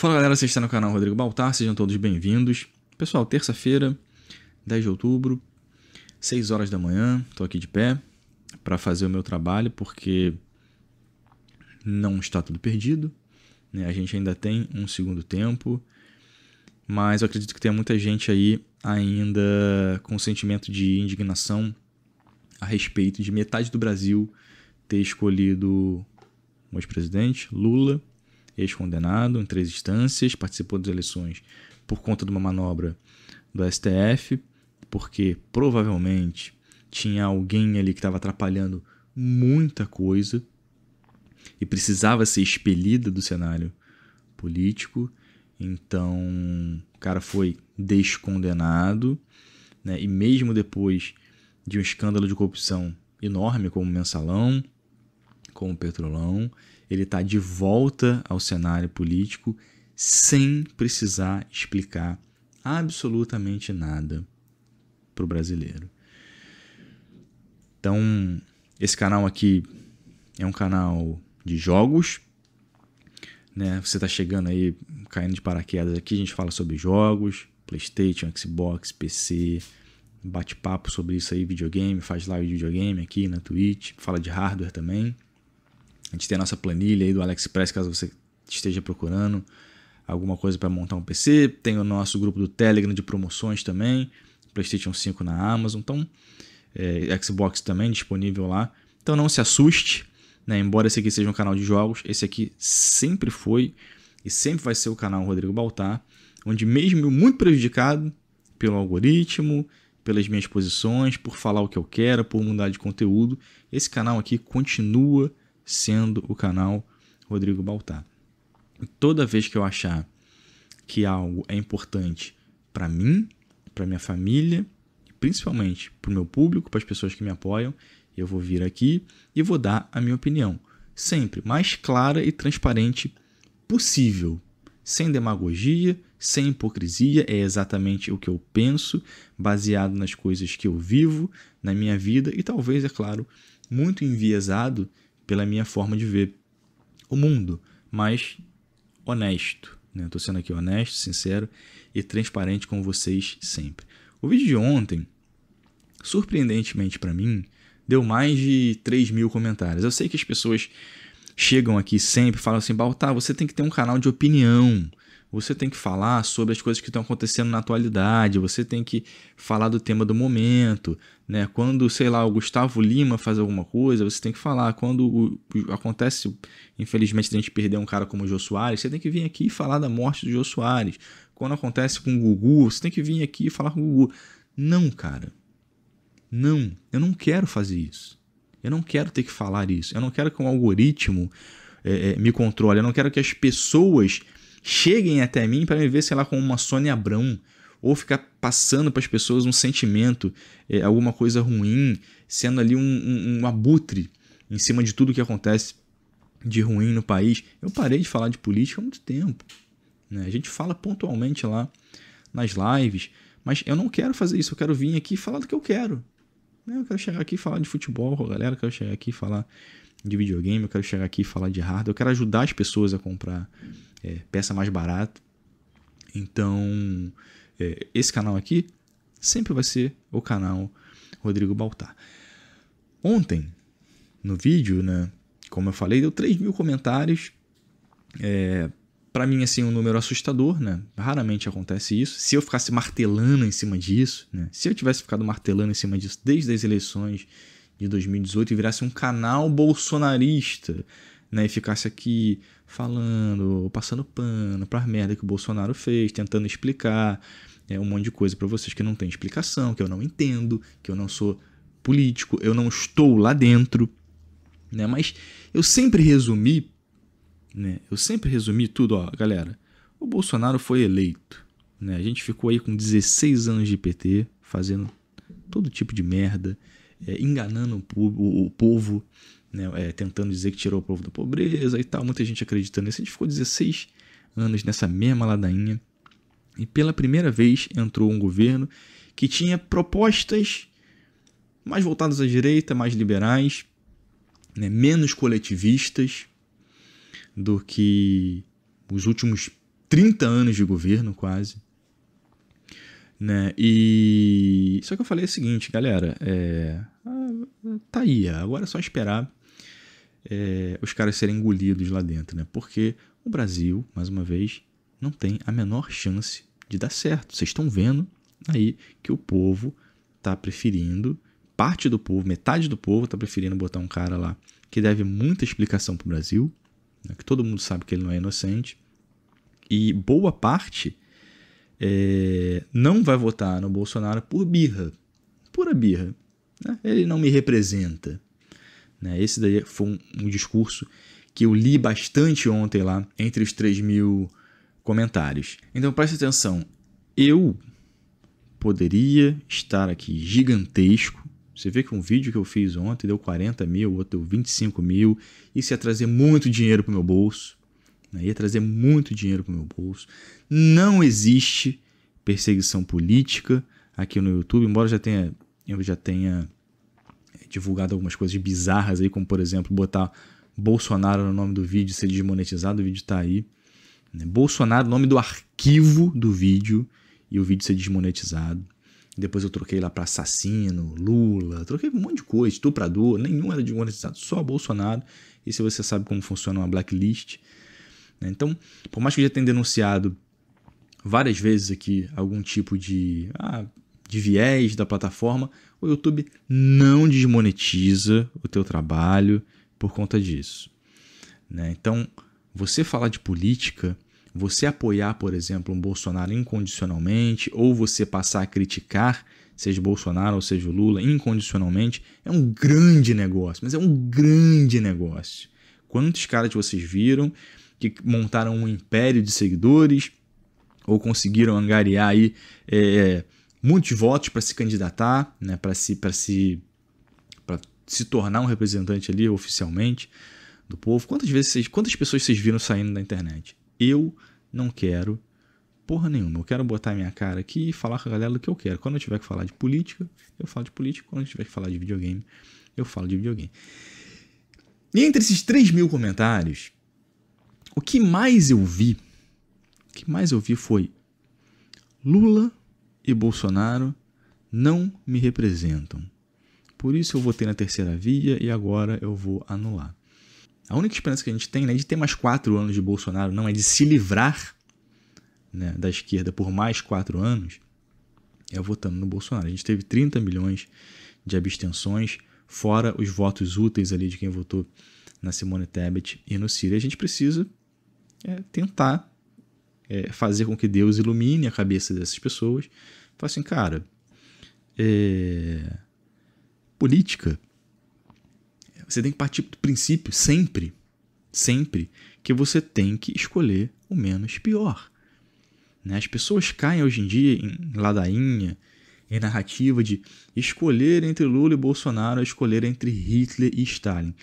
Fala galera, você está no canal Rodrigo Baltar, sejam todos bem-vindos. Pessoal, terça-feira, 10 de outubro, 6 horas da manhã, estou aqui de pé para fazer o meu trabalho porque não está tudo perdido, né? a gente ainda tem um segundo tempo, mas eu acredito que tem muita gente aí ainda com sentimento de indignação a respeito de metade do Brasil ter escolhido o ex-presidente Lula ex-condenado em três instâncias, participou das eleições por conta de uma manobra do STF, porque provavelmente tinha alguém ali que estava atrapalhando muita coisa e precisava ser expelida do cenário político. Então, o cara foi descondenado, né? E mesmo depois de um escândalo de corrupção enorme como o Mensalão, como o Petrolão, ele está de volta ao cenário político sem precisar explicar absolutamente nada para o brasileiro. Então, esse canal aqui é um canal de jogos. Né? Você está chegando aí, caindo de paraquedas aqui, a gente fala sobre jogos, Playstation, Xbox, PC, bate-papo sobre isso aí, videogame, faz live de videogame aqui na Twitch, fala de hardware também. A gente tem a nossa planilha aí do AliExpress, caso você esteja procurando alguma coisa para montar um PC. Tem o nosso grupo do Telegram de promoções também, PlayStation 5 na Amazon, então é, Xbox também disponível lá. Então não se assuste, né? embora esse aqui seja um canal de jogos, esse aqui sempre foi e sempre vai ser o canal Rodrigo Baltar, onde mesmo eu muito prejudicado pelo algoritmo, pelas minhas posições, por falar o que eu quero, por mudar de conteúdo, esse canal aqui continua sendo o canal Rodrigo Baltar. Toda vez que eu achar que algo é importante para mim, para minha família, principalmente para o meu público, para as pessoas que me apoiam, eu vou vir aqui e vou dar a minha opinião, sempre mais clara e transparente possível, sem demagogia, sem hipocrisia, é exatamente o que eu penso, baseado nas coisas que eu vivo, na minha vida e talvez, é claro, muito enviesado pela minha forma de ver o mundo, mas honesto. Né? Estou sendo aqui honesto, sincero e transparente com vocês sempre. O vídeo de ontem, surpreendentemente para mim, deu mais de 3 mil comentários. Eu sei que as pessoas chegam aqui sempre e falam assim, Baltar, você tem que ter um canal de opinião você tem que falar sobre as coisas que estão acontecendo na atualidade, você tem que falar do tema do momento, né? Quando, sei lá, o Gustavo Lima faz alguma coisa, você tem que falar. Quando acontece, infelizmente, a gente perder um cara como o Jô Soares, você tem que vir aqui e falar da morte do Jô Soares. Quando acontece com o Gugu, você tem que vir aqui e falar com o Gugu. Não, cara. Não, eu não quero fazer isso. Eu não quero ter que falar isso. Eu não quero que um algoritmo é, é, me controle. Eu não quero que as pessoas cheguem até mim para me ver, sei lá, como uma Sônia Abrão, ou ficar passando para as pessoas um sentimento, é, alguma coisa ruim, sendo ali um, um, um abutre em cima de tudo que acontece de ruim no país. Eu parei de falar de política há muito tempo. Né? A gente fala pontualmente lá nas lives, mas eu não quero fazer isso. Eu quero vir aqui e falar do que eu quero. Né? Eu quero chegar aqui e falar de futebol com a galera, eu quero chegar aqui e falar de videogame, eu quero chegar aqui e falar de hardware, eu quero ajudar as pessoas a comprar é, peça mais barato. Então, é, esse canal aqui sempre vai ser o canal Rodrigo Baltar. Ontem, no vídeo, né, como eu falei, deu 3 mil comentários. É, para mim, assim, um número assustador, né? Raramente acontece isso. Se eu ficasse martelando em cima disso, né? Se eu tivesse ficado martelando em cima disso desde as eleições de 2018 e virasse um canal bolsonarista, né, e ficasse aqui falando, passando pano para merda que o Bolsonaro fez, tentando explicar é, um monte de coisa para vocês que não tem explicação, que eu não entendo, que eu não sou político, eu não estou lá dentro, né? Mas eu sempre resumi, né? Eu sempre resumi tudo, ó, galera. O Bolsonaro foi eleito, né? A gente ficou aí com 16 anos de PT, fazendo todo tipo de merda, é, enganando o, o, o povo, né, é, tentando dizer que tirou o povo da pobreza e tal, muita gente acreditando nisso. A gente ficou 16 anos nessa mesma ladainha. E pela primeira vez entrou um governo que tinha propostas mais voltadas à direita, mais liberais, né, menos coletivistas do que os últimos 30 anos de governo, quase. Né? E só que eu falei o seguinte, galera, é... tá aí, é, agora é só esperar é, os caras serem engolidos lá dentro, né? Porque o Brasil, mais uma vez, não tem a menor chance de dar certo. Vocês estão vendo aí que o povo está preferindo, parte do povo, metade do povo está preferindo botar um cara lá que deve muita explicação para o Brasil, né? que todo mundo sabe que ele não é inocente, e boa parte é, não vai votar no Bolsonaro por birra, pura birra. Né? Ele não me representa. Né? Esse daí foi um, um discurso que eu li bastante ontem lá, entre os 3 mil comentários. Então preste atenção, eu poderia estar aqui gigantesco. Você vê que um vídeo que eu fiz ontem deu 40 mil, outro deu 25 mil. Isso ia trazer muito dinheiro para o meu bolso. Né? Ia trazer muito dinheiro para o meu bolso. Não existe perseguição política aqui no YouTube, embora já tenha, eu já tenha divulgado algumas coisas bizarras aí, como por exemplo, botar Bolsonaro no nome do vídeo, ser desmonetizado, o vídeo tá aí. Né? Bolsonaro, nome do arquivo do vídeo, e o vídeo ser desmonetizado. Depois eu troquei lá para assassino, Lula, troquei um monte de coisa, estuprador, nenhum era desmonetizado, só Bolsonaro. E se você sabe como funciona uma blacklist. Né? Então, por mais que eu já tenha denunciado várias vezes aqui algum tipo de. Ah, de viés da plataforma, o YouTube não desmonetiza o teu trabalho por conta disso. Né? Então, você falar de política, você apoiar, por exemplo, um Bolsonaro incondicionalmente, ou você passar a criticar, seja Bolsonaro ou seja Lula, incondicionalmente, é um grande negócio, mas é um grande negócio. Quantos caras vocês viram que montaram um império de seguidores ou conseguiram angariar aí é, muitos votos para se candidatar, né, para se para se para se tornar um representante ali oficialmente do povo. Quantas vezes vocês, quantas pessoas vocês viram saindo da internet? Eu não quero porra nenhuma. Eu quero botar minha cara aqui e falar com a galera do que eu quero. Quando eu tiver que falar de política, eu falo de política. Quando eu tiver que falar de videogame, eu falo de videogame. E entre esses 3 mil comentários, o que mais eu vi, o que mais eu vi foi Lula e Bolsonaro não me representam. Por isso eu votei na terceira via e agora eu vou anular. A única esperança que a gente tem né, é de ter mais quatro anos de Bolsonaro, não, é de se livrar né, da esquerda por mais quatro anos, é votando no Bolsonaro. A gente teve 30 milhões de abstenções, fora os votos úteis ali de quem votou na Simone Tebet e no Ciro. a gente precisa é, tentar é, fazer com que Deus ilumine a cabeça dessas pessoas. Fala assim, cara, é, política, você tem que partir do princípio sempre, sempre, que você tem que escolher o menos pior. Né? As pessoas caem hoje em dia em ladainha, em narrativa de escolher entre Lula e Bolsonaro, escolher entre Hitler e Stalin.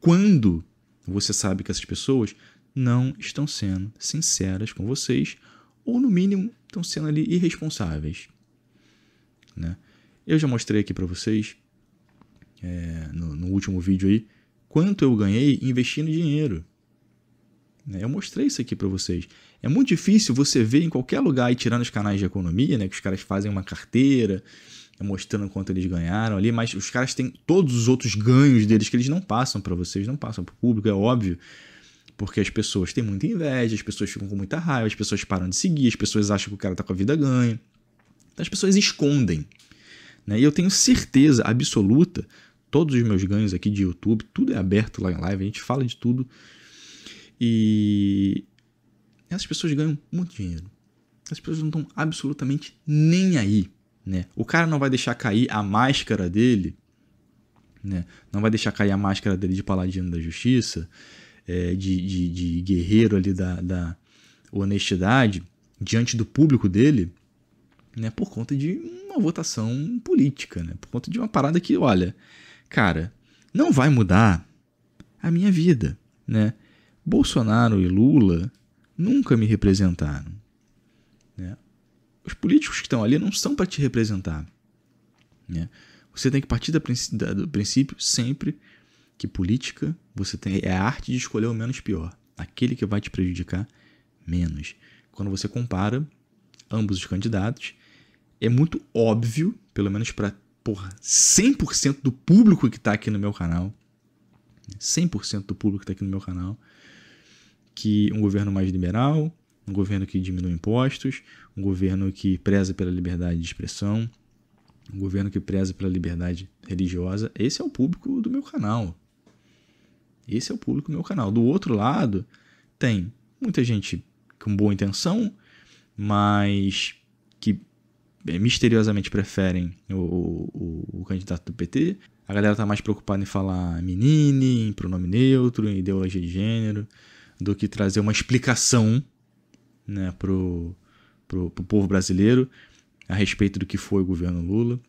Quando você sabe que essas pessoas não estão sendo sinceras com vocês, ou no mínimo estão sendo ali irresponsáveis. Né? Eu já mostrei aqui para vocês, é, no, no, último vídeo aí, quanto eu ganhei investindo dinheiro. Né? Eu mostrei isso aqui para vocês. É muito difícil você ver em qualquer lugar e tirando os canais de economia, né, que os caras fazem uma carteira, mostrando quanto eles ganharam ali, mas os caras têm todos os outros ganhos deles que eles não passam para vocês, não passam para o público, é óbvio. Porque as pessoas têm muita inveja, as pessoas ficam com muita raiva, as pessoas param de seguir, as pessoas acham que o cara tá com a vida ganha. Então as pessoas escondem. Né? E eu tenho certeza absoluta, todos os meus ganhos aqui de YouTube, tudo é aberto lá em live, a gente fala de tudo. E essas pessoas ganham muito dinheiro. As pessoas não estão absolutamente nem aí. Né? O cara não vai deixar cair a máscara dele, né? não vai deixar cair a máscara dele de paladino da justiça é, de, de, de, guerreiro ali da, da, honestidade diante do público dele, né, por conta de uma votação política, né, por conta de uma parada que, olha, cara, não vai mudar a minha vida, né? Bolsonaro e Lula nunca me representaram. Né? Os políticos que estão ali não são para te representar. Né? Você tem que partir do princípio sempre que política você tem é a arte de escolher o menos pior, aquele que vai te prejudicar menos. Quando você compara ambos os candidatos, é muito óbvio, pelo menos para 100% do público que está aqui no meu canal, 100% do público que está aqui no meu canal, que um governo mais liberal, um governo que diminui impostos, um governo que preza pela liberdade de expressão, um governo que preza pela liberdade religiosa, esse é o público do meu canal. Esse é o público do meu canal. Do outro lado, tem muita gente com boa intenção, mas que misteriosamente preferem o, o, o candidato do PT. A galera tá mais preocupada em falar menine, em pronome neutro, em ideologia de gênero, do que trazer uma explicação né, pro, pro, pro povo brasileiro a respeito do que foi o governo Lula.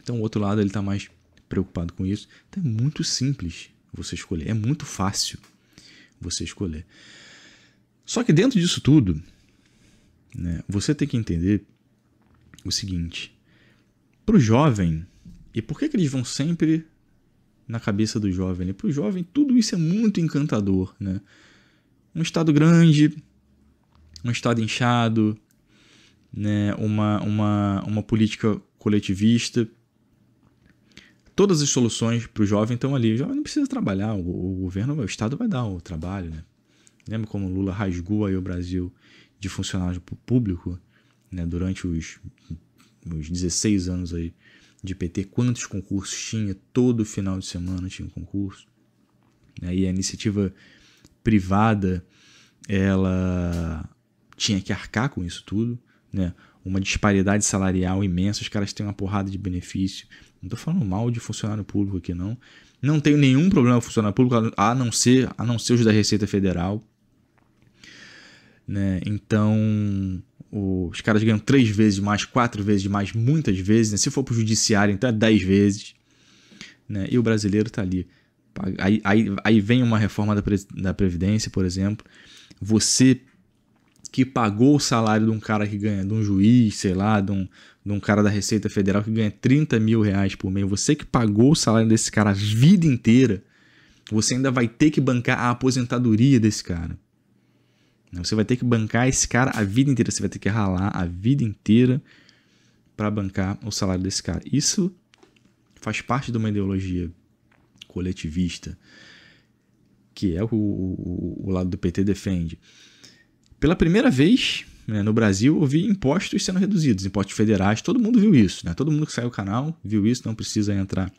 Então o outro lado ele tá mais preocupado com isso. Então é muito simples você escolher. É muito fácil você escolher. Só que dentro disso tudo, né, você tem que entender o seguinte: para o jovem, e por que, que eles vão sempre na cabeça do jovem? Né? Para o jovem, tudo isso é muito encantador. Né? Um estado grande, um estado inchado, né? uma, uma, uma política coletivista todas as soluções para o jovem estão ali. O jovem não precisa trabalhar, o, o governo, o Estado vai dar o trabalho. Né? Lembra como Lula rasgou aí o Brasil de funcionário público né? durante os, os 16 anos aí de PT? Quantos concursos tinha? Todo final de semana tinha um concurso. Né? E a iniciativa privada ela tinha que arcar com isso tudo, né? Uma disparidade salarial imensa, os caras têm uma porrada de benefício, não estou falando mal de funcionário público aqui, não. Não tenho nenhum problema com funcionário público, a não ser, a não ser os da Receita Federal. Né? Então, os caras ganham três vezes mais, quatro vezes mais, muitas vezes. Né? Se for para o judiciário, então é dez vezes. Né? E o brasileiro está ali. Aí, aí, aí, vem uma reforma da, Pre da Previdência, por exemplo. Você que pagou o salário de um cara que ganha, de um juiz, sei lá, de um, de um cara da Receita Federal que ganha 30 mil reais por mês, você que pagou o salário desse cara a vida inteira, você ainda vai ter que bancar a aposentadoria desse cara. Você vai ter que bancar esse cara a vida inteira, você vai ter que ralar a vida inteira para bancar o salário desse cara. Isso faz parte de uma ideologia coletivista, que é o, o, o lado do PT defende. Pela primeira vez, né? No Brasil, eu vi impostos sendo reduzidos, impostos federais, todo mundo viu isso. Né? Todo mundo que saiu do canal viu isso, não precisa entrar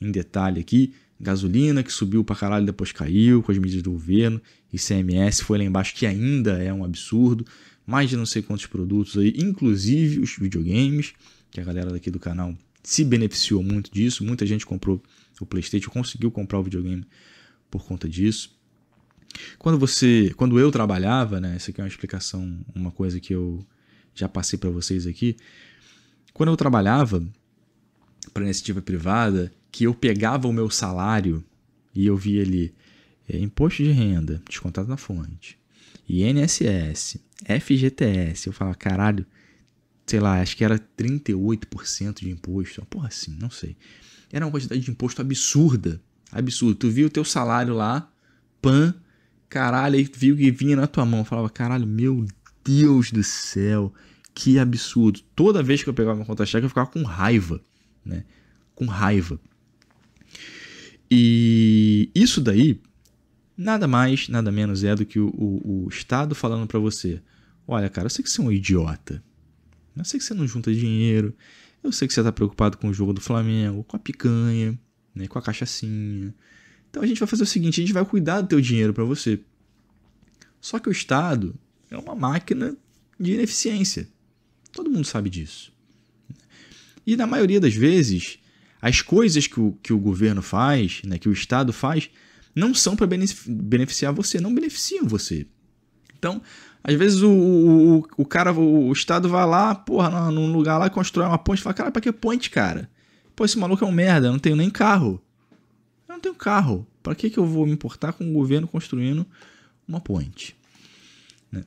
em detalhe aqui. Gasolina que subiu pra caralho depois caiu com as medidas do governo. ICMS foi lá embaixo, que ainda é um absurdo. Mais de não sei quantos produtos aí, inclusive os videogames, que a galera daqui do canal se beneficiou muito disso. Muita gente comprou o PlayStation, conseguiu comprar o videogame por conta disso. Quando você, quando eu trabalhava, né, essa aqui é uma explicação, uma coisa que eu já passei para vocês aqui. Quando eu trabalhava para iniciativa privada, que eu pegava o meu salário e eu via ali é, imposto de renda descontado na fonte, INSS, FGTS, eu falava, caralho, sei lá, acho que era 38% de imposto, uma porra assim, não sei. Era uma quantidade de imposto absurda, absurda. Tu via o teu salário lá, pan, Caralho, aí viu que vinha na tua mão. Falava, caralho, meu Deus do céu, que absurdo. Toda vez que eu pegava uma conta cheque eu ficava com raiva, né? Com raiva. E isso daí, nada mais, nada menos é do que o, o, o Estado falando para você: olha, cara, eu sei que você é um idiota. Eu sei que você não junta dinheiro. Eu sei que você tá preocupado com o jogo do Flamengo, com a picanha, né, com a cachaçinha. Então a gente vai fazer o seguinte, a gente vai cuidar do teu dinheiro para você. Só que o Estado é uma máquina de ineficiência. Todo mundo sabe disso. E na maioria das vezes, as coisas que o, que o governo faz, né, que o Estado faz, não são para beneficiar você, não beneficiam você. Então, às vezes o, o, o, cara, o, Estado vai lá, porra, num lugar lá, constrói uma ponte, fala, cara, pra que ponte, cara? Pô, esse maluco é um merda, eu não tenho nem carro não tenho carro. Para que, que eu vou me importar com o governo construindo uma ponte? Né?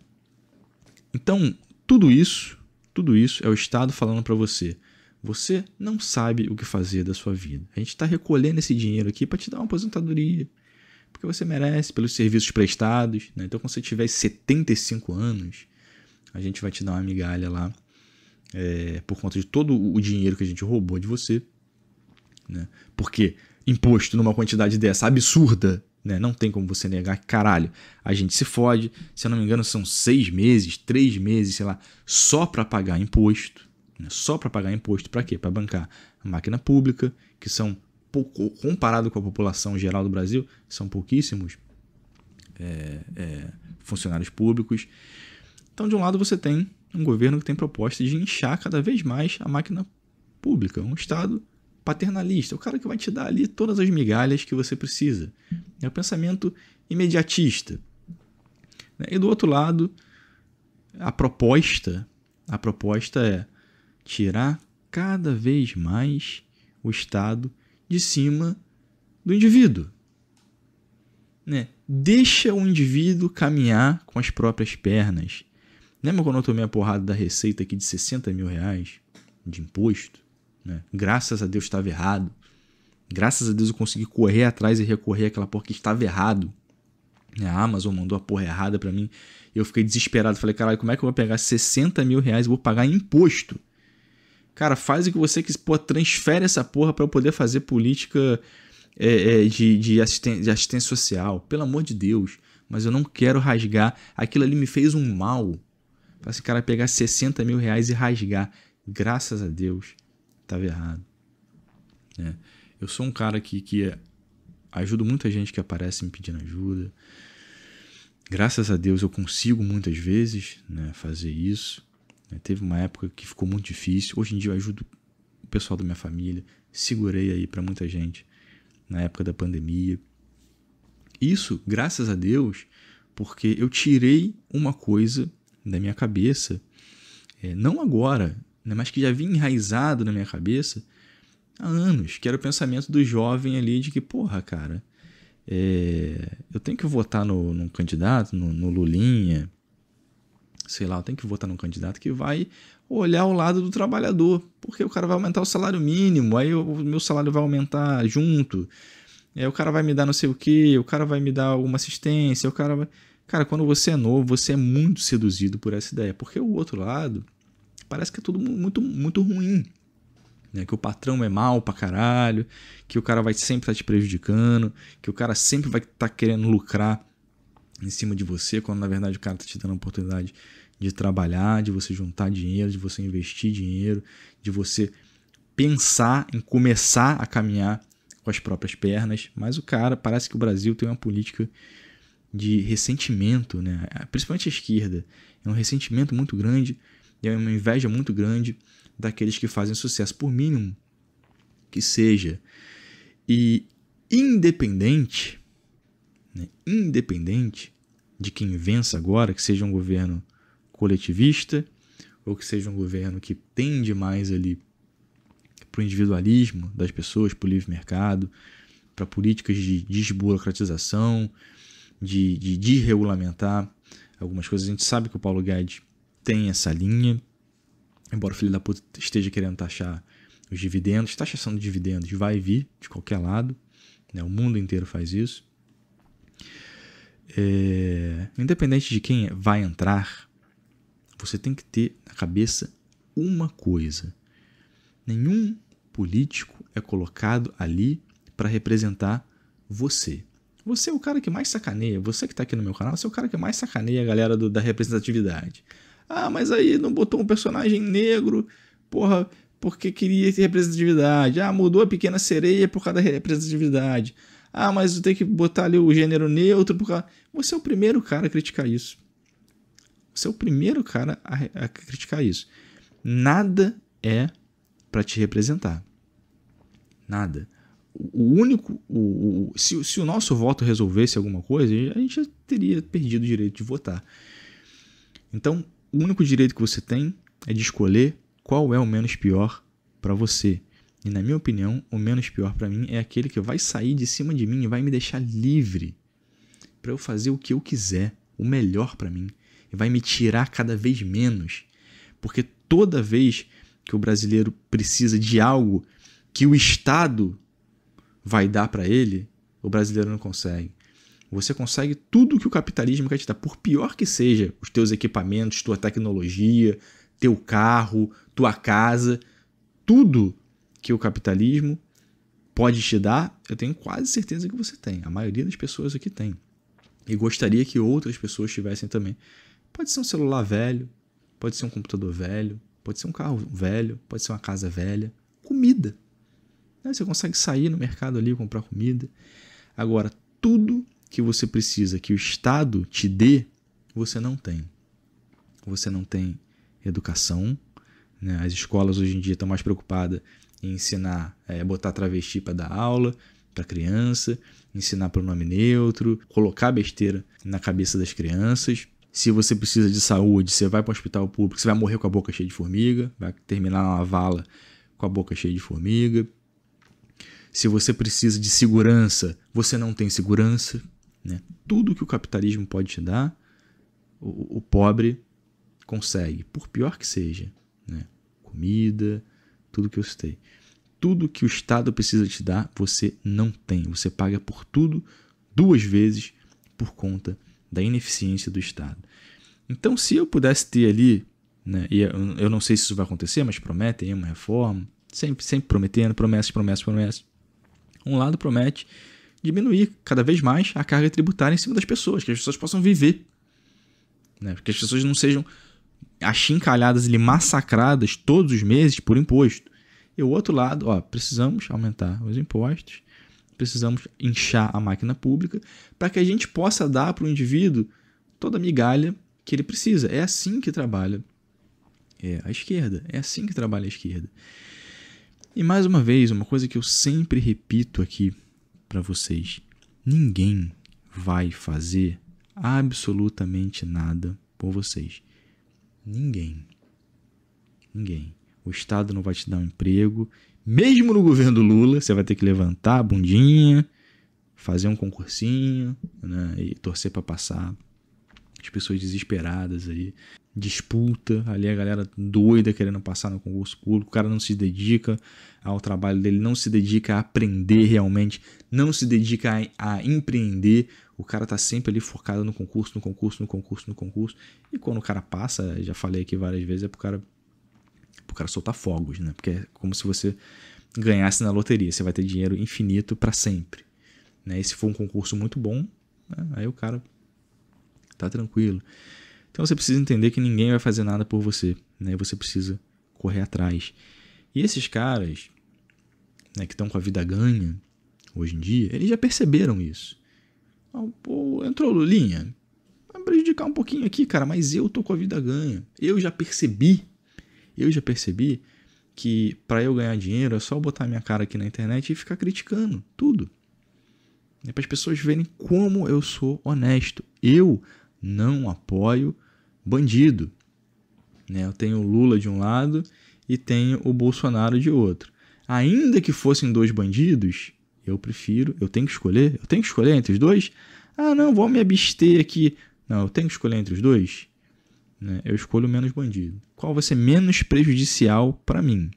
Então, tudo isso, tudo isso é o Estado falando para você. Você não sabe o que fazer da sua vida. A gente está recolhendo esse dinheiro aqui para te dar uma aposentadoria. Porque você merece, pelos serviços prestados. Né? Então, quando você tiver 75 anos, a gente vai te dar uma migalha lá. É, por conta de todo o dinheiro que a gente roubou de você. Né? Porque imposto numa quantidade dessa absurda, né? Não tem como você negar que, caralho, a gente se fode. Se eu não me engano, são seis meses, três meses, sei lá, só para pagar imposto. Né? Só para pagar imposto para quê? Para bancar a máquina pública, que são pouco, comparado com a população geral do Brasil, são pouquíssimos é, é, funcionários públicos. Então, de um lado, você tem um governo que tem proposta de inchar cada vez mais a máquina pública, um Estado paternalista, o cara que vai te dar ali todas as migalhas que você precisa. É o pensamento imediatista. Né? E do outro lado, a proposta, a proposta é tirar cada vez mais o Estado de cima do indivíduo. Né? Deixa o indivíduo caminhar com as próprias pernas. Lembra quando eu tomei a porrada da receita aqui de 60 mil reais de imposto? Né? Graças a Deus estava errado. Graças a Deus eu consegui correr atrás e recorrer àquela porra que estava errado. Né? A Amazon mandou a porra errada para mim. Eu fiquei desesperado. Falei, caralho, como é que eu vou pegar 60 mil reais e vou pagar imposto? Cara, faz o que você que Pô, transfere essa porra para eu poder fazer política é, é, de, de, assisten de assistência social. Pelo amor de Deus. Mas eu não quero rasgar. Aquilo ali me fez um mal. Falei esse cara, pegar 60 mil reais e rasgar. Graças a Deus estava errado. Né? Eu sou um cara que, que ajudo muita gente que aparece me pedindo ajuda. Graças a Deus eu consigo muitas vezes né, fazer isso. Né? Teve uma época que ficou muito difícil. Hoje em dia eu ajudo o pessoal da minha família. Segurei aí para muita gente na época da pandemia. Isso, graças a Deus, porque eu tirei uma coisa da minha cabeça. É, não agora, né, mas que já vinha enraizado na minha cabeça há anos, que era o pensamento do jovem ali de que, porra, cara, é, eu tenho que votar no, num candidato, no, no Lulinha, sei lá, eu tenho que votar num candidato que vai olhar o lado do trabalhador, porque o cara vai aumentar o salário mínimo, aí o meu salário vai aumentar junto, aí é, o cara vai me dar não sei o que, o cara vai me dar alguma assistência, o cara vai... Cara, quando você é novo, você é muito seduzido por essa ideia, porque o outro lado parece que é tudo muito, muito ruim. Né? Que o patrão é mal pra caralho, que o cara vai sempre estar tá te prejudicando, que o cara sempre vai estar tá querendo lucrar em cima de você, quando na verdade o cara está te dando a oportunidade de trabalhar, de você juntar dinheiro, de você investir dinheiro, de você pensar em começar a caminhar com as próprias pernas. Mas o cara, parece que o Brasil tem uma política de ressentimento, né? principalmente a esquerda. É um ressentimento muito grande e é uma inveja muito grande daqueles que fazem sucesso, por mínimo que seja. E independente, né, independente de quem vença agora, que seja um governo coletivista ou que seja um governo que tende mais ali para o individualismo das pessoas, para o livre mercado, para políticas de desburocratização, de, de desregulamentar algumas coisas. A gente sabe que o Paulo Guedes tem essa linha, embora o filho da puta esteja querendo taxar os dividendos, taxação de dividendos vai vir de qualquer lado, né? o mundo inteiro faz isso. É, independente de quem vai entrar, você tem que ter na cabeça uma coisa: nenhum político é colocado ali para representar você. Você é o cara que mais sacaneia, você que está aqui no meu canal, você é o cara que mais sacaneia a galera do, da representatividade. Ah, mas aí não botou um personagem negro, porra, porque queria ter representatividade. Ah, mudou a pequena sereia por causa da representatividade. Ah, mas tem que botar ali o gênero neutro por causa. Você é o primeiro cara a criticar isso. Você é o primeiro cara a, a criticar isso. Nada é para te representar. Nada. O único. O, o, se, se o nosso voto resolvesse alguma coisa, a gente já teria perdido o direito de votar. Então, o único direito que você tem é de escolher qual é o menos pior para você. E na minha opinião, o menos pior para mim é aquele que vai sair de cima de mim e vai me deixar livre para eu fazer o que eu quiser, o melhor para mim, e vai me tirar cada vez menos. Porque toda vez que o brasileiro precisa de algo que o Estado vai dar para ele, o brasileiro não consegue você consegue tudo que o capitalismo quer te dar, por pior que seja, os teus equipamentos, tua tecnologia, teu carro, tua casa, tudo que o capitalismo pode te dar, eu tenho quase certeza que você tem. A maioria das pessoas aqui tem. E gostaria que outras pessoas tivessem também. Pode ser um celular velho, pode ser um computador velho, pode ser um carro velho, pode ser uma casa velha, comida. Você consegue sair no mercado ali comprar comida. Agora, tudo que você precisa que o Estado te dê, você não tem. Você não tem educação. Né? As escolas hoje em dia estão mais preocupadas em ensinar, é, botar travesti para dar aula para criança, ensinar pronome neutro, colocar besteira na cabeça das crianças. Se você precisa de saúde, você vai para o hospital público, você vai morrer com a boca cheia de formiga, vai terminar na vala com a boca cheia de formiga. Se você precisa de segurança, você não tem segurança. Né? Tudo que o capitalismo pode te dar, o, o pobre consegue, por pior que seja. Né? Comida, tudo que eu citei. Tudo que o Estado precisa te dar, você não tem. Você paga por tudo duas vezes por conta da ineficiência do Estado. Então, se eu pudesse ter ali, né, e eu não sei se isso vai acontecer, mas prometem uma reforma, sempre, sempre prometendo, promessas, promessas, promessas. Um lado promete diminuir cada vez mais a carga tributária em cima das pessoas, que as pessoas possam viver. Né? Que as pessoas não sejam achincalhadas e massacradas todos os meses por imposto. E o outro lado, ó, precisamos aumentar os impostos, precisamos inchar a máquina pública para que a gente possa dar para o indivíduo toda a migalha que ele precisa. É assim que trabalha é, a esquerda, é assim que trabalha a esquerda. E mais uma vez, uma coisa que eu sempre repito aqui para vocês. Ninguém vai fazer absolutamente nada por vocês. Ninguém. Ninguém. O Estado não vai te dar um emprego. Mesmo no governo do Lula, você vai ter que levantar a bundinha, fazer um concursinho né, e torcer para passar. As pessoas desesperadas aí. Disputa, ali a galera doida querendo passar no concurso público. O cara não se dedica ao trabalho dele, não se dedica a aprender realmente, não se dedica a, a empreender, o cara tá sempre ali focado no concurso, no concurso, no concurso, no concurso. E quando o cara passa, já falei aqui várias vezes, é pro cara, pro cara soltar fogos, né? Porque é como se você ganhasse na loteria, você vai ter dinheiro infinito para sempre. Né? E se for um concurso muito bom, né? aí o cara tá tranquilo. Então você precisa entender que ninguém vai fazer nada por você, né? Você precisa correr atrás. E esses caras, né, que estão com a vida ganha, hoje em dia, eles já perceberam isso. Então, pô, entrou Lulinha, vai prejudicar um pouquinho aqui, cara, mas eu tô com a vida ganha. Eu já percebi, eu já percebi que para eu ganhar dinheiro é só botar minha cara aqui na internet e ficar criticando tudo. É para as pessoas verem como eu sou honesto. Eu não apoio bandido. Né? Eu tenho o Lula de um lado e tenho o Bolsonaro de outro. Ainda que fossem dois bandidos, eu prefiro, eu tenho que escolher, eu tenho que escolher entre os dois. Ah, não, vou me abster aqui. Não, eu tenho que escolher entre os dois. Né? Eu escolho o menos bandido. Qual vai ser menos prejudicial para mim?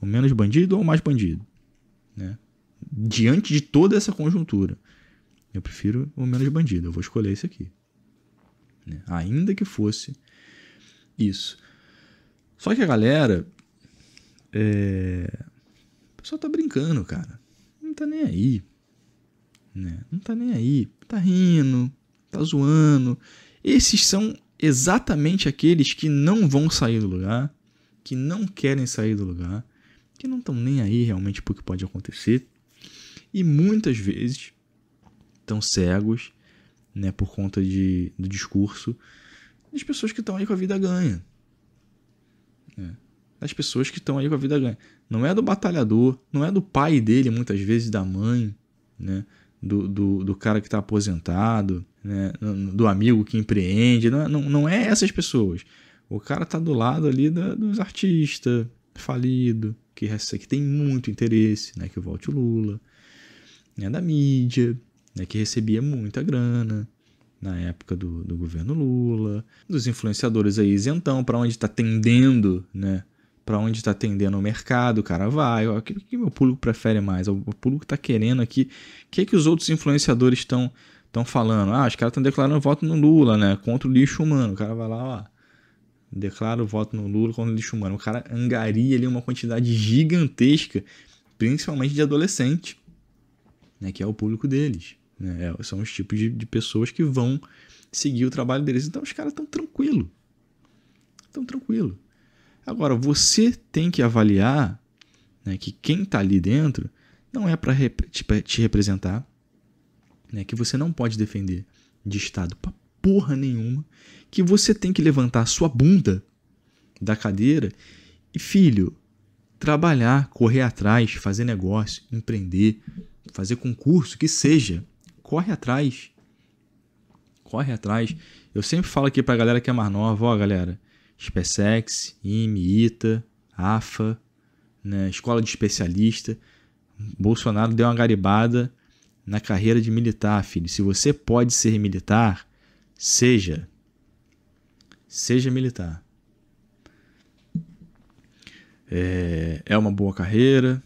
O menos bandido ou o mais bandido? Né? Diante de toda essa conjuntura, eu prefiro o menos bandido. Eu vou escolher esse aqui. Né? Ainda que fosse isso. Só que a galera. É... O pessoal tá brincando, cara tá nem aí. Né? Não tá nem aí. Tá rindo, tá zoando. Esses são exatamente aqueles que não vão sair do lugar, que não querem sair do lugar, que não estão nem aí realmente pro que pode acontecer. E muitas vezes estão cegos, né, por conta de, do discurso das pessoas que estão aí com a vida ganha. Né? Das pessoas que estão aí com a vida ganha não é do batalhador, não é do pai dele, muitas vezes da mãe, né? do, do, do cara que está aposentado, né? do amigo que empreende, não, é, não, não é essas pessoas. O cara está do lado ali da, dos artistas, falido, que, que tem muito interesse, né? que volte o Lula, né? da mídia, né? que recebia muita grana, na época do, do governo Lula, dos influenciadores aí isentão, para onde está tendendo né, para onde está tendendo o mercado, o cara vai, o que, que meu público prefere mais, o, público está querendo aqui, o que, que os outros influenciadores estão estão falando? Ah, os caras estão declarando voto no Lula, né, contra o lixo humano, o cara vai lá, ó, declara o voto no Lula contra o lixo humano, o cara angaria ali uma quantidade gigantesca, principalmente de adolescente, né, que é o público deles, né, é, são os tipos de, de pessoas que vão seguir o trabalho deles, então os caras estão tranquilo, estão tranquilo Agora, você tem que avaliar né, que quem está ali dentro não é para rep te representar, né, que você não pode defender de Estado para porra nenhuma, que você tem que levantar sua bunda da cadeira e, filho, trabalhar, correr atrás, fazer negócio, empreender, fazer concurso, que seja. Corre atrás. Corre atrás. Eu sempre falo aqui pra galera que é mais nova, ó, galera. SpaceX, IME, ITA, AFA, né, escola de especialista. Bolsonaro deu uma garibada na carreira de militar, filho. Se você pode ser militar, seja. Seja militar. É, é uma boa carreira.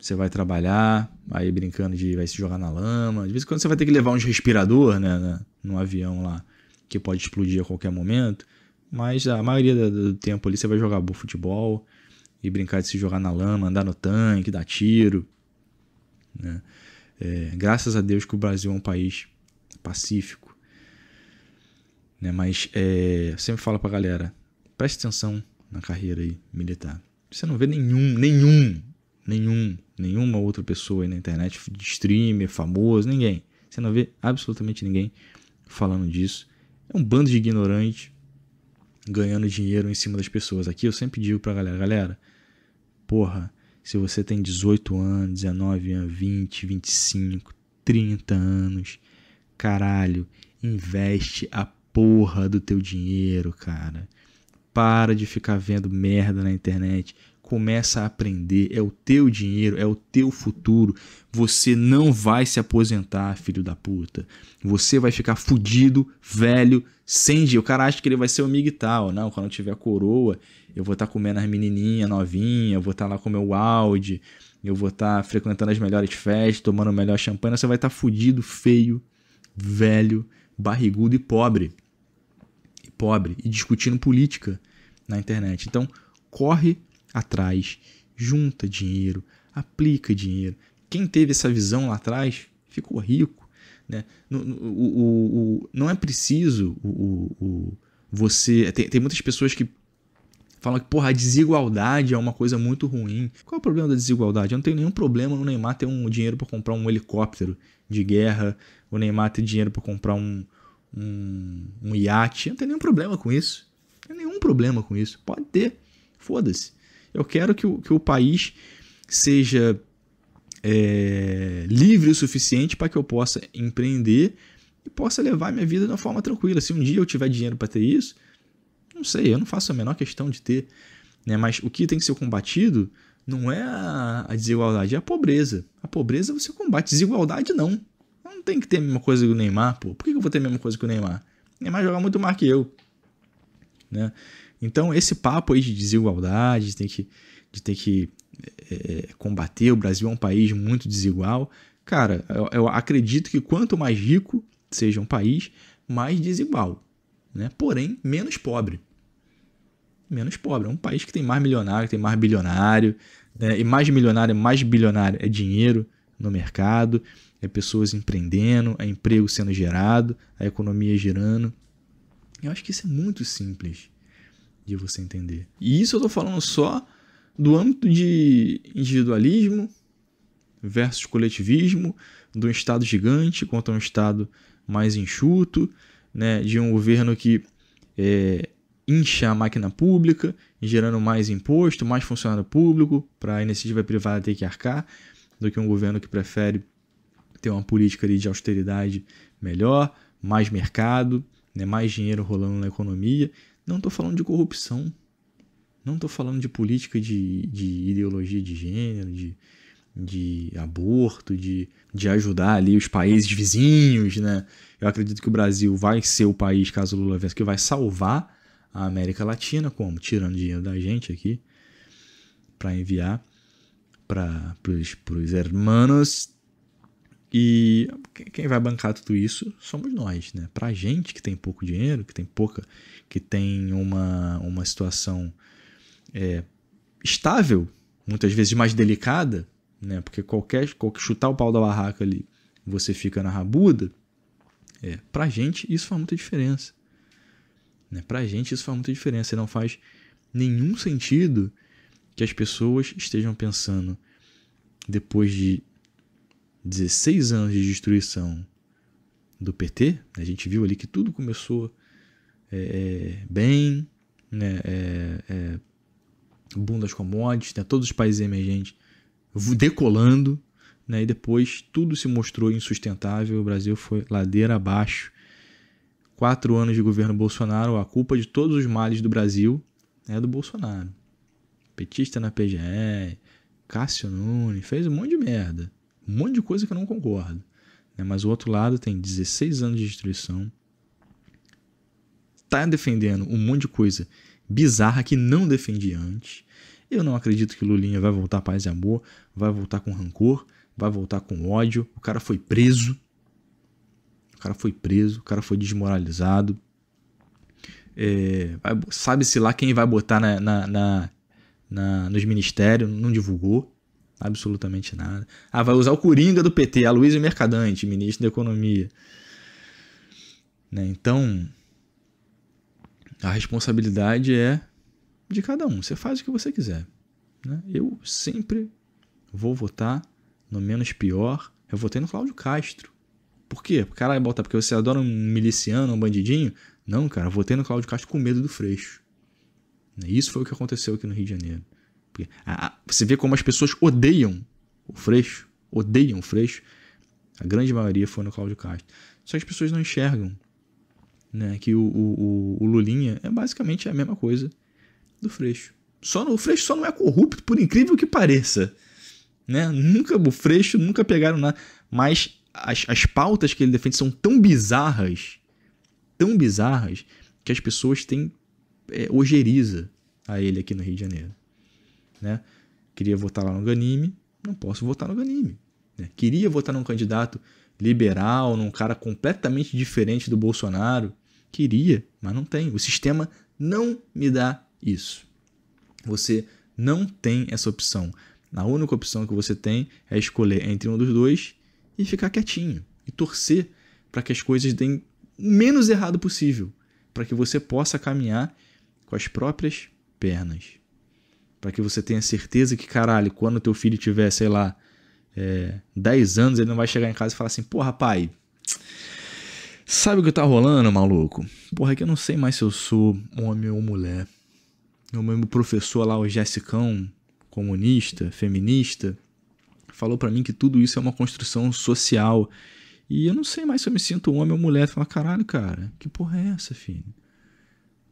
Você vai trabalhar, aí brincando de vai se jogar na lama. De vez em quando você vai ter que levar um respirador, né, né num avião lá que pode explodir a qualquer momento. Mas a maioria do tempo ali você vai jogar futebol e brincar de se jogar na lama, andar no tanque, dar tiro. Né? É, graças a Deus que o Brasil é um país pacífico. Né? Mas é, eu sempre falo pra galera: preste atenção na carreira aí, militar. Você não vê nenhum, nenhum, nenhum, nenhuma outra pessoa aí na internet, streamer, famoso, ninguém. Você não vê absolutamente ninguém falando disso. É um bando de ignorante ganhando dinheiro em cima das pessoas. Aqui eu sempre digo pra galera, galera, porra, se você tem 18 anos, 19 anos, 20, 25, 30 anos, caralho, investe a porra do teu dinheiro, cara. Para de ficar vendo merda na internet começa a aprender, é o teu dinheiro, é o teu futuro. Você não vai se aposentar, filho da puta. Você vai ficar fudido, velho, sem dinheiro. O cara acha que ele vai ser o mig e tal. Não, quando eu tiver coroa, eu vou estar tá comendo as menininhas novinhas, vou estar tá lá com o meu Audi, eu vou estar tá frequentando as melhores festas, tomando o melhor champanhe. Você vai estar tá fudido, feio, velho, barrigudo e pobre. E pobre. E discutindo política na internet. Então, corre atrás, junta dinheiro, aplica dinheiro. Quem teve essa visão lá atrás ficou rico. Né? O, o, o não é preciso o, o, você. Tem, tem muitas pessoas que falam que, porra, a desigualdade é uma coisa muito ruim. Qual é o problema da desigualdade? Eu não tenho nenhum problema no Neymar ter um dinheiro para comprar um helicóptero de guerra, o Neymar ter dinheiro para comprar um, um, um iate. Eu não tenho nenhum problema com isso. Não tenho nenhum problema com isso. Pode ter. Foda-se. Eu quero que o, que o país seja é, livre o suficiente para que eu possa empreender e possa levar minha vida de uma forma tranquila. Se um dia eu tiver dinheiro para ter isso, não sei, eu não faço a menor questão de ter. Né? Mas o que tem que ser combatido não é a, a desigualdade, é a pobreza. A pobreza você combate, desigualdade não. Não tem que ter a mesma coisa que o Neymar, pô. Por que eu vou ter a mesma coisa que o Neymar? O Neymar joga muito mais que eu. Né? Então, esse papo aí de desigualdade, de ter que, de ter que é, combater, o Brasil é um país muito desigual. Cara, eu, eu acredito que quanto mais rico seja um país, mais desigual. Né? Porém, menos pobre. Menos pobre. É um país que tem mais milionário, tem mais bilionário. Né? E mais milionário, mais bilionário é dinheiro no mercado, é pessoas empreendendo, é emprego sendo gerado, a economia girando. Eu acho que isso é muito simples de você entender. E isso eu tô falando só do âmbito de individualismo versus coletivismo, do estado gigante contra um estado mais enxuto, né, de um governo que é, incha a máquina pública, gerando mais imposto, mais funcionário público, para a iniciativa privada ter que arcar, do que um governo que prefere ter uma política de austeridade melhor, mais mercado, né, mais dinheiro rolando na economia. Não estou falando de corrupção. Não estou falando de política de, de ideologia de gênero, de, de aborto, de, de ajudar ali os países vizinhos, né? Eu acredito que o Brasil vai ser o país, caso Lula vença, que vai salvar a América Latina, como? Tirando dinheiro da gente aqui para enviar para os hermanos e quem vai bancar tudo isso somos nós, né? Pra gente que tem pouco dinheiro, que tem pouca, que tem uma, uma situação é, estável, muitas vezes mais delicada, né? Porque qualquer, qualquer chutar o pau da barraca ali, você fica na rabuda. É, pra gente isso faz muita diferença. Né? Pra gente isso faz muita diferença. E não faz nenhum sentido que as pessoas estejam pensando depois de 16 anos de destruição do PT, né? a gente viu ali que tudo começou é, é bem, né, é, é, bundas commodities, né, todos os países emergentes decolando, né, e depois tudo se mostrou insustentável, o Brasil foi ladeira abaixo. Quatro anos de governo Bolsonaro, a culpa de todos os males do Brasil é do Bolsonaro. Petista na PGE, Cássio Nunes, fez um monte de merda. Um monte de coisa que eu não concordo. Né? Mas o outro lado tem 16 anos de destruição, está defendendo um monte de coisa bizarra que não defendia antes. Eu não acredito que Lulinha vai voltar paz e amor, vai voltar com rancor, vai voltar com ódio. O cara foi preso. O cara foi preso, o cara foi desmoralizado. É, Sabe-se lá quem vai botar na, na, na, na nos ministérios, não divulgou. Absolutamente nada. Ah, vai usar o Coringa do PT, a Luísa Mercadante, ministro da Economia. Né? Então, a responsabilidade é de cada um. Você faz o que você quiser. Né? Eu sempre vou votar no menos pior. Eu votei no Cláudio Castro. Por quê? Caralho, bota porque você adora um miliciano, um bandidinho? Não, cara, eu votei no Cláudio Castro com medo do Freixo. Isso foi o que aconteceu aqui no Rio de Janeiro. Você vê como as pessoas odeiam o Freixo, odeiam o Freixo. A grande maioria foi no Cláudio Castro. Só que as pessoas não enxergam né, que o, o, o, Lulinha é basicamente a mesma coisa do Freixo. Só no, o Freixo só não é corrupto, por incrível que pareça. Né? Nunca o Freixo nunca pegaram nada, mas as, as pautas que ele defende são tão bizarras, tão bizarras que as pessoas têm é, ojeriza a ele aqui no Rio de Janeiro. Né? Queria votar lá no Ganime, não posso votar no Ganime. Né? Queria votar num candidato liberal, num cara completamente diferente do Bolsonaro. Queria, mas não tem. O sistema não me dá isso. Você não tem essa opção. A única opção que você tem é escolher entre um dos dois e ficar quietinho e torcer para que as coisas deem o menos errado possível, para que você possa caminhar com as próprias pernas para que você tenha certeza que, caralho, quando teu filho tiver, sei lá, é, 10 anos, ele não vai chegar em casa e falar assim, porra, pai, sabe o que tá rolando, maluco? Porra, é que eu não sei mais se eu sou homem ou mulher. O meu professor lá, o Jessicão, comunista, feminista, falou para mim que tudo isso é uma construção social. E eu não sei mais se eu me sinto homem ou mulher. Fala, caralho, cara, que porra é essa, filho?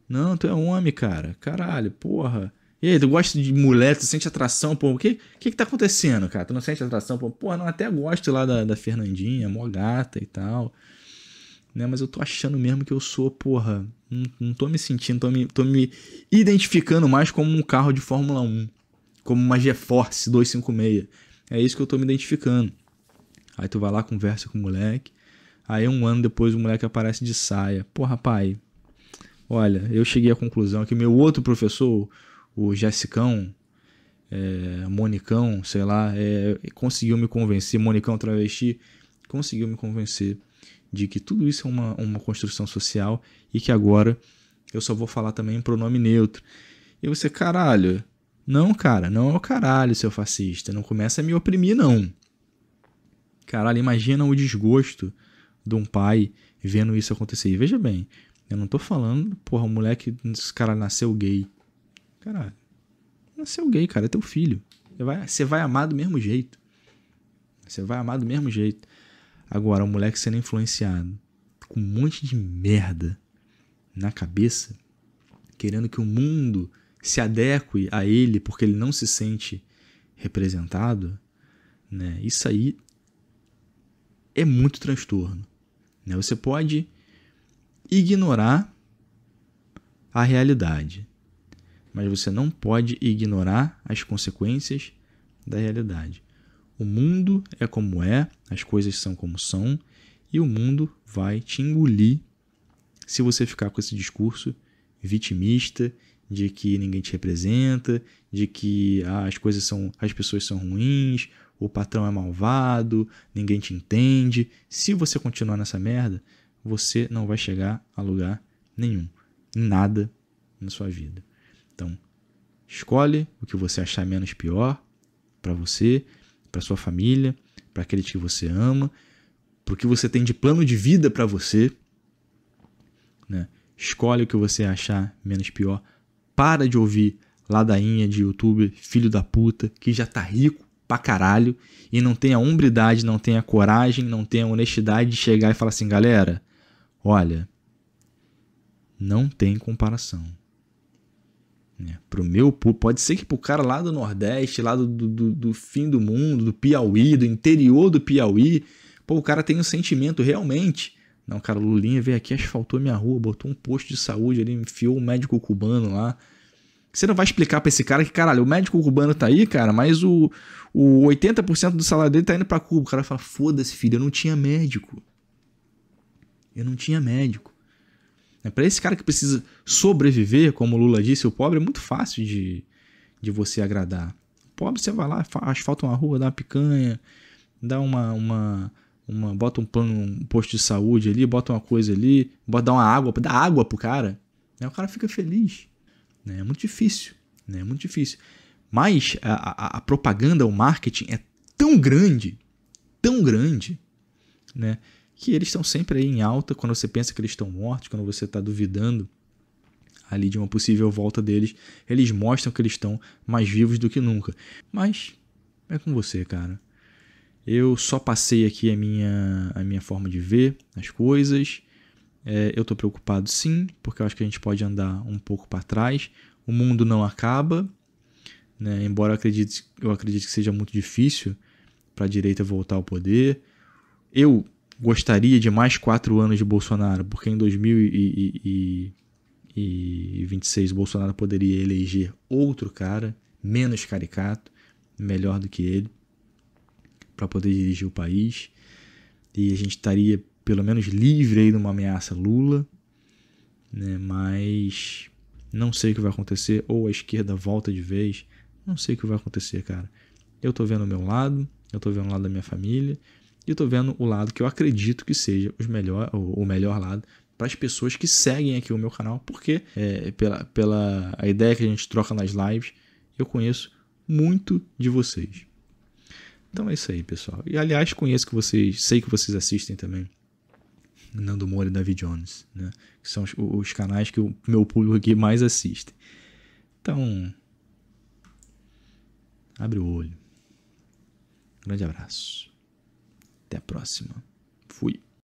Não, tu é homem, cara. Caralho, porra. E aí, tu gosta de mulher, tu sente atração por. O que, que que tá acontecendo, cara? Tu não sente atração por. Pô, não, até gosto lá da, da Fernandinha, mó gata e tal. Né? Mas eu tô achando mesmo que eu sou, porra. Não, não tô me sentindo, tô me, tô me identificando mais como um carro de Fórmula 1. Como uma GeForce 256. É isso que eu tô me identificando. Aí tu vai lá, conversa com o moleque. Aí um ano depois o moleque aparece de saia. porra pai Olha, eu cheguei à conclusão que meu outro professor o Jessicão, é, Monicão, sei lá, é, conseguiu me convencer, Monicão Travesti, conseguiu me convencer de que tudo isso é uma, uma construção social e que agora eu só vou falar também em pronome neutro. E você, caralho, não, cara, não é o caralho, seu fascista, não começa a me oprimir, não. Caralho, imagina o desgosto de um pai vendo isso acontecer. E veja bem, eu não tô falando, porra, o moleque, esse cara nasceu gay. Cara, nasceu gay, cara, é teu filho. Você vai, você vai amar do mesmo jeito. Você vai amar do mesmo jeito. Agora, o moleque sendo influenciado com um monte de merda na cabeça, querendo que o mundo se adeque a ele porque ele não se sente representado, né? Isso aí é muito transtorno. Né? Você pode ignorar a realidade mas você não pode ignorar as consequências da realidade. O mundo é como é, as coisas são como são, e o mundo vai te engolir se você ficar com esse discurso vitimista de que ninguém te representa, de que ah, as coisas são, as pessoas são ruins, o patrão é malvado, ninguém te entende. Se você continuar nessa merda, você não vai chegar a lugar nenhum, nada na sua vida. Então, escolhe o que você achar menos pior para você, para sua família, para aqueles que você ama, para o que você tem de plano de vida para você. Né? Escolhe o que você achar menos pior. Para de ouvir ladainha de YouTube, filho da puta, que já tá rico pra caralho e não tem a hombridade, não tem a coragem, não tem a honestidade de chegar e falar assim, galera, olha, não tem comparação. Né? meu povo pode ser que pro cara lá do Nordeste, lá do, do, do, fim do mundo, do Piauí, do interior do Piauí, pô, o cara tem um sentimento realmente. Não, cara, o Lulinha veio aqui, asfaltou minha rua, botou um posto de saúde ali, enfiou um médico cubano lá. Você não vai explicar para esse cara que, caralho, o médico cubano tá aí, cara, mas o, o 80% do salário dele tá indo para Cuba. O cara fala, foda-se, filho, eu não tinha médico. Eu não tinha médico. Né? Para esse cara que precisa sobreviver, como o Lula disse, o pobre é muito fácil de, de você agradar. O pobre você vai lá, asfalta uma rua, dá uma picanha, dá uma, uma, uma bota um plano, um posto de saúde ali, bota uma coisa ali, bota dá uma água, dá água pro cara, né? O cara fica feliz, né? É muito difícil, né? É muito difícil. Mas a, a, a propaganda, o marketing é tão grande, tão grande, né? que eles estão sempre aí em alta quando você pensa que eles estão mortos, quando você está duvidando ali de uma possível volta deles, eles mostram que eles estão mais vivos do que nunca. Mas é com você, cara. Eu só passei aqui a minha, a minha forma de ver as coisas. É, eu estou preocupado sim, porque eu acho que a gente pode andar um pouco para trás. O mundo não acaba, né? embora eu acredite, eu acredite que seja muito difícil para a direita voltar ao poder. Eu gostaria de mais quatro anos de Bolsonaro, porque em 2026 Bolsonaro poderia eleger outro cara, menos caricato, melhor do que ele, para poder dirigir o país. E a gente estaria pelo menos livre aí de uma ameaça Lula, né? mas não sei o que vai acontecer, ou a esquerda volta de vez, não sei o que vai acontecer, cara. Eu tô vendo o meu lado, eu tô vendo o lado da minha família, e eu vendo o lado que eu acredito que seja os melhor, o melhor lado para as pessoas que seguem aqui o meu canal, porque é, pela, pela a ideia que a gente troca nas lives, eu conheço muito de vocês. Então é isso aí, pessoal. E aliás, conheço que vocês, sei que vocês assistem também Nando Moura e David Jones, né? Que são os, os canais que o meu público aqui mais assiste. Então, abre o olho. grande abraço. Até a próxima. Fui.